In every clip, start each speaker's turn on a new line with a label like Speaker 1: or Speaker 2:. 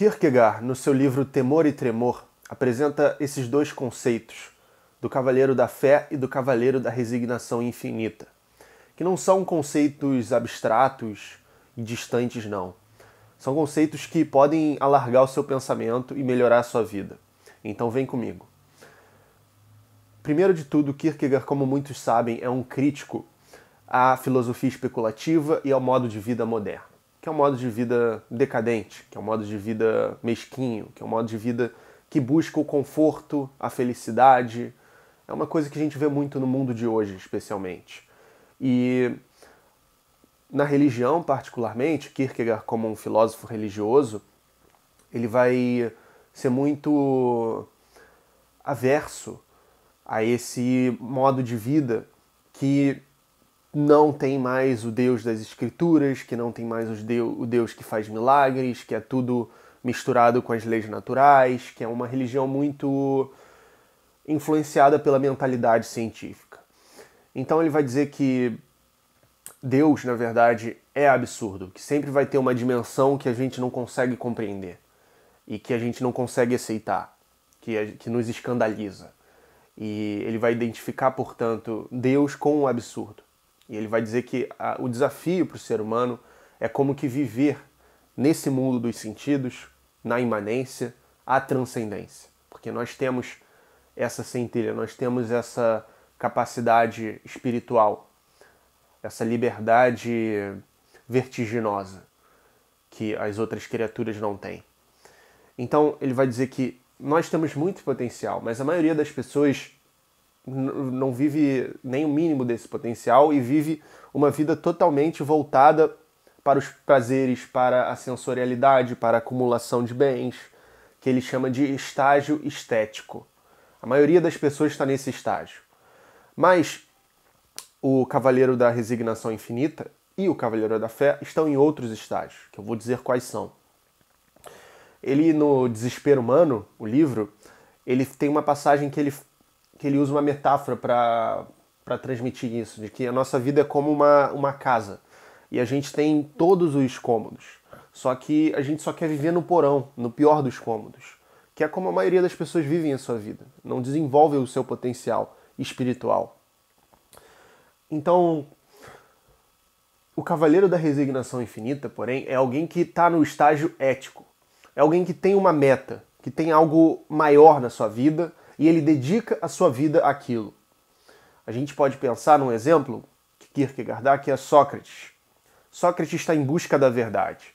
Speaker 1: Kierkegaard, no seu livro Temor e Tremor, apresenta esses dois conceitos, do cavaleiro da fé e do cavaleiro da resignação infinita, que não são conceitos abstratos e distantes, não. São conceitos que podem alargar o seu pensamento e melhorar a sua vida. Então vem comigo. Primeiro de tudo, Kierkegaard, como muitos sabem, é um crítico à filosofia especulativa e ao modo de vida moderno que é um modo de vida decadente, que é um modo de vida mesquinho, que é um modo de vida que busca o conforto, a felicidade. É uma coisa que a gente vê muito no mundo de hoje, especialmente. E na religião, particularmente, Kierkegaard, como um filósofo religioso, ele vai ser muito averso a esse modo de vida que não tem mais o Deus das Escrituras, que não tem mais o Deus que faz milagres, que é tudo misturado com as leis naturais, que é uma religião muito influenciada pela mentalidade científica. Então ele vai dizer que Deus, na verdade, é absurdo, que sempre vai ter uma dimensão que a gente não consegue compreender e que a gente não consegue aceitar, que, é, que nos escandaliza. E ele vai identificar, portanto, Deus com o absurdo. E ele vai dizer que a, o desafio para o ser humano é como que viver nesse mundo dos sentidos, na imanência, a transcendência. Porque nós temos essa centelha, nós temos essa capacidade espiritual, essa liberdade vertiginosa que as outras criaturas não têm. Então ele vai dizer que nós temos muito potencial, mas a maioria das pessoas não vive nem o mínimo desse potencial e vive uma vida totalmente voltada para os prazeres, para a sensorialidade, para a acumulação de bens, que ele chama de estágio estético. A maioria das pessoas está nesse estágio. Mas o Cavaleiro da Resignação Infinita e o Cavaleiro da Fé estão em outros estágios, que eu vou dizer quais são. Ele, no Desespero Humano, o livro, ele tem uma passagem que ele que ele usa uma metáfora para transmitir isso, de que a nossa vida é como uma, uma casa. E a gente tem todos os cômodos. Só que a gente só quer viver no porão, no pior dos cômodos. Que é como a maioria das pessoas vivem a sua vida. Não desenvolve o seu potencial espiritual. Então, o cavaleiro da resignação infinita, porém, é alguém que está no estágio ético. É alguém que tem uma meta, que tem algo maior na sua vida e ele dedica a sua vida àquilo. A gente pode pensar num exemplo que Kierkegaard dá, que é Sócrates. Sócrates está em busca da verdade.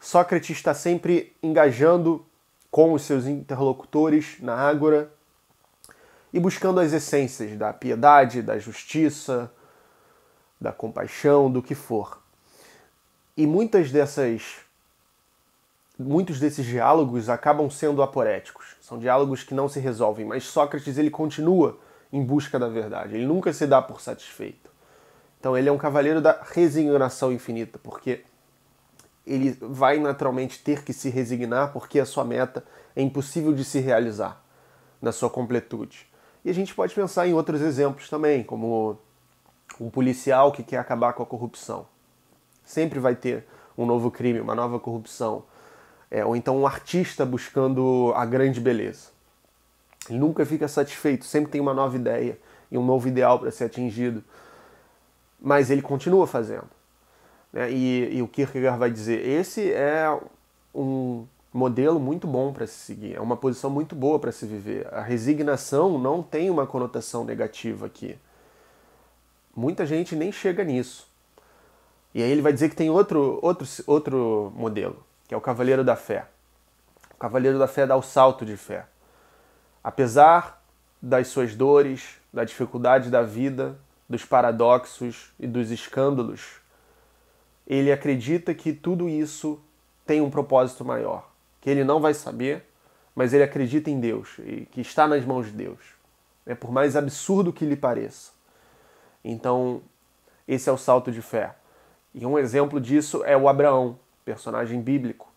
Speaker 1: Sócrates está sempre engajando com os seus interlocutores na ágora e buscando as essências da piedade, da justiça, da compaixão, do que for. E muitas dessas muitos desses diálogos acabam sendo aporéticos. São diálogos que não se resolvem, mas Sócrates ele continua em busca da verdade. Ele nunca se dá por satisfeito. Então ele é um cavaleiro da resignação infinita, porque ele vai naturalmente ter que se resignar porque a sua meta é impossível de se realizar na sua completude. E a gente pode pensar em outros exemplos também, como um policial que quer acabar com a corrupção. Sempre vai ter um novo crime, uma nova corrupção, é, ou então um artista buscando a grande beleza. Ele nunca fica satisfeito, sempre tem uma nova ideia e um novo ideal para ser atingido, mas ele continua fazendo. Né? E, e o Kierkegaard vai dizer: esse é um modelo muito bom para se seguir, é uma posição muito boa para se viver. A resignação não tem uma conotação negativa aqui. Muita gente nem chega nisso. E aí ele vai dizer que tem outro, outro, outro modelo, que é o cavaleiro da fé. O cavaleiro da fé dá o salto de fé. Apesar das suas dores, da dificuldade da vida, dos paradoxos e dos escândalos, ele acredita que tudo isso tem um propósito maior, que ele não vai saber, mas ele acredita em Deus e que está nas mãos de Deus. É por mais absurdo que lhe pareça. Então, esse é o salto de fé. E um exemplo disso é o Abraão, personagem bíblico.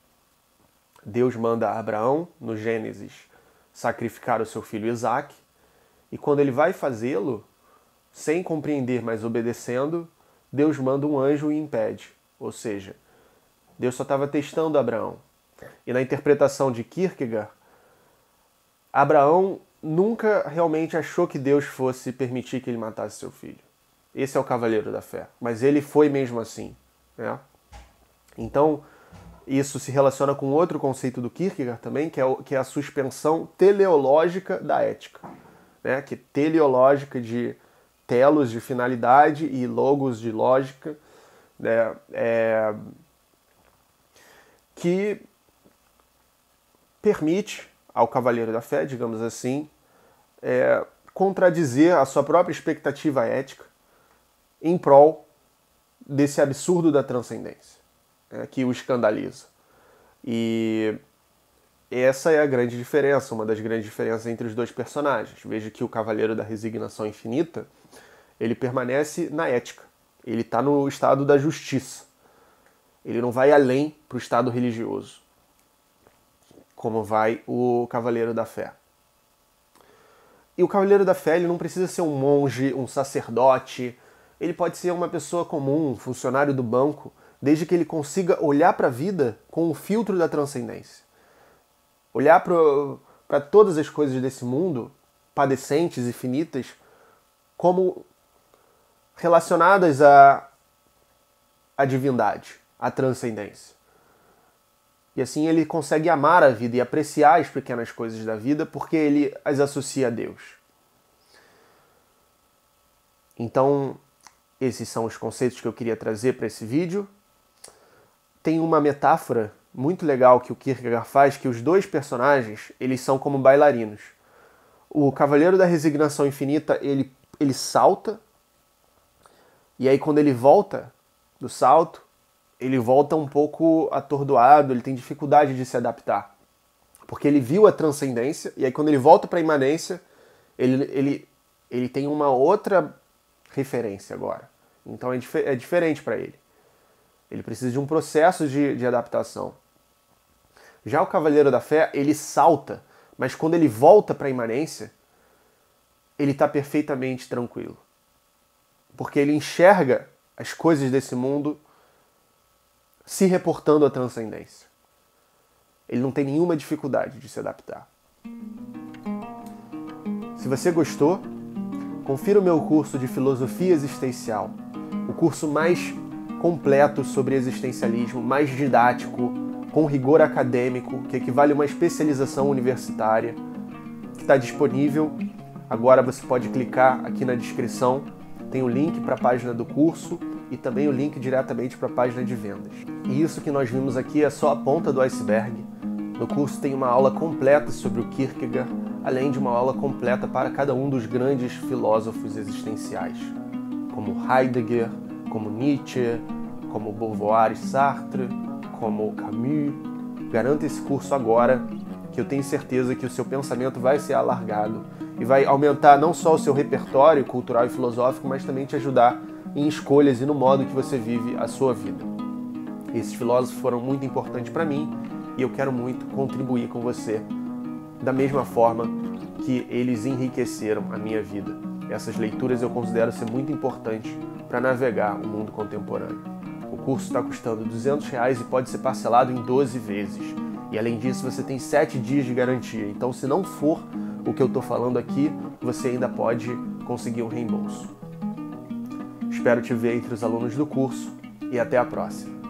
Speaker 1: Deus manda Abraão, no Gênesis, sacrificar o seu filho Isaac, e quando ele vai fazê-lo, sem compreender, mas obedecendo, Deus manda um anjo e impede. Ou seja, Deus só estava testando Abraão. E na interpretação de Kierkegaard, Abraão nunca realmente achou que Deus fosse permitir que ele matasse seu filho. Esse é o cavaleiro da fé. Mas ele foi mesmo assim. Né? Então, isso se relaciona com outro conceito do Kierkegaard também, que é, o, que é a suspensão teleológica da ética. Né? Que teleológica de telos de finalidade e logos de lógica. Né? É, que permite ao cavaleiro da fé, digamos assim, é, contradizer a sua própria expectativa ética em prol desse absurdo da transcendência. É, que o escandaliza. E essa é a grande diferença, uma das grandes diferenças entre os dois personagens. Veja que o Cavaleiro da Resignação Infinita, ele permanece na ética. Ele está no estado da justiça. Ele não vai além para o estado religioso, como vai o Cavaleiro da Fé. E o Cavaleiro da Fé ele não precisa ser um monge, um sacerdote. Ele pode ser uma pessoa comum, um funcionário do banco, desde que ele consiga olhar para a vida com o filtro da transcendência. Olhar para todas as coisas desse mundo, padecentes e finitas, como relacionadas à, à divindade, à transcendência. E assim ele consegue amar a vida e apreciar as pequenas coisas da vida porque ele as associa a Deus. Então, esses são os conceitos que eu queria trazer para esse vídeo tem uma metáfora muito legal que o Kierkegaard faz, que os dois personagens, eles são como bailarinos. O Cavaleiro da Resignação Infinita, ele, ele salta, e aí quando ele volta do salto, ele volta um pouco atordoado, ele tem dificuldade de se adaptar. Porque ele viu a transcendência, e aí quando ele volta para a imanência, ele, ele, ele tem uma outra referência agora. Então é, dif é diferente para ele. Ele precisa de um processo de, de adaptação. Já o Cavaleiro da Fé, ele salta, mas quando ele volta para a imanência, ele está perfeitamente tranquilo. Porque ele enxerga as coisas desse mundo se reportando à transcendência. Ele não tem nenhuma dificuldade de se adaptar. Se você gostou, confira o meu curso de filosofia existencial, o curso mais completo sobre existencialismo, mais didático, com rigor acadêmico, que equivale a uma especialização universitária, que está disponível. Agora você pode clicar aqui na descrição, tem o link para a página do curso e também o link diretamente para a página de vendas. E isso que nós vimos aqui é só a ponta do iceberg. No curso tem uma aula completa sobre o Kierkegaard, além de uma aula completa para cada um dos grandes filósofos existenciais, como Heidegger, como Nietzsche, como Beauvoir e Sartre, como Camus. Garanta esse curso agora, que eu tenho certeza que o seu pensamento vai ser alargado e vai aumentar não só o seu repertório cultural e filosófico, mas também te ajudar em escolhas e no modo que você vive a sua vida. Esses filósofos foram muito importantes para mim e eu quero muito contribuir com você da mesma forma que eles enriqueceram a minha vida. Essas leituras eu considero ser muito importantes para navegar o mundo contemporâneo. O curso está custando R$ 200 reais e pode ser parcelado em 12 vezes. E além disso, você tem 7 dias de garantia. Então, se não for o que eu estou falando aqui, você ainda pode conseguir um reembolso. Espero te ver entre os alunos do curso e até a próxima!